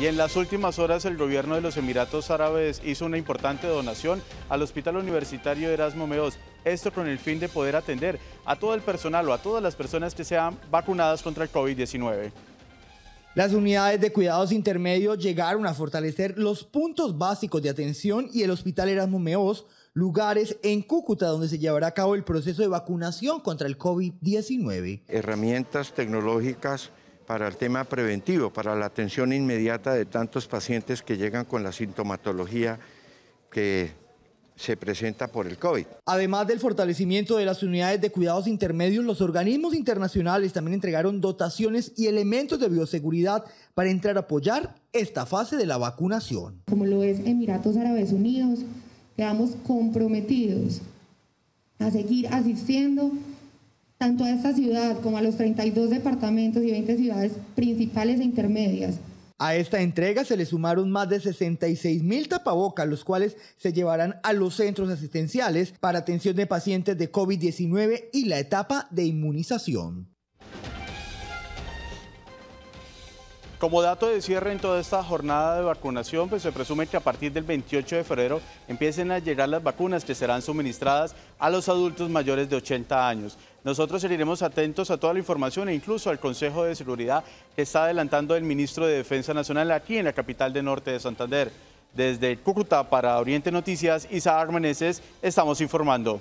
Y en las últimas horas el gobierno de los Emiratos Árabes hizo una importante donación al Hospital Universitario Erasmo Meos. Esto con el fin de poder atender a todo el personal o a todas las personas que sean vacunadas contra el COVID-19. Las unidades de cuidados intermedios llegaron a fortalecer los puntos básicos de atención y el Hospital Erasmo Meos, lugares en Cúcuta donde se llevará a cabo el proceso de vacunación contra el COVID-19. Herramientas tecnológicas para el tema preventivo, para la atención inmediata de tantos pacientes que llegan con la sintomatología que se presenta por el COVID. Además del fortalecimiento de las unidades de cuidados intermedios, los organismos internacionales también entregaron dotaciones y elementos de bioseguridad para entrar a apoyar esta fase de la vacunación. Como lo es Emiratos Árabes Unidos, quedamos comprometidos a seguir asistiendo tanto a esta ciudad como a los 32 departamentos y 20 ciudades principales e intermedias. A esta entrega se le sumaron más de 66 mil tapabocas, los cuales se llevarán a los centros asistenciales para atención de pacientes de COVID-19 y la etapa de inmunización. Como dato de cierre en toda esta jornada de vacunación, pues se presume que a partir del 28 de febrero empiecen a llegar las vacunas que serán suministradas a los adultos mayores de 80 años. Nosotros seguiremos atentos a toda la información e incluso al Consejo de Seguridad que está adelantando el ministro de Defensa Nacional aquí en la capital de Norte de Santander. Desde Cúcuta para Oriente Noticias, Isa Meneses, estamos informando.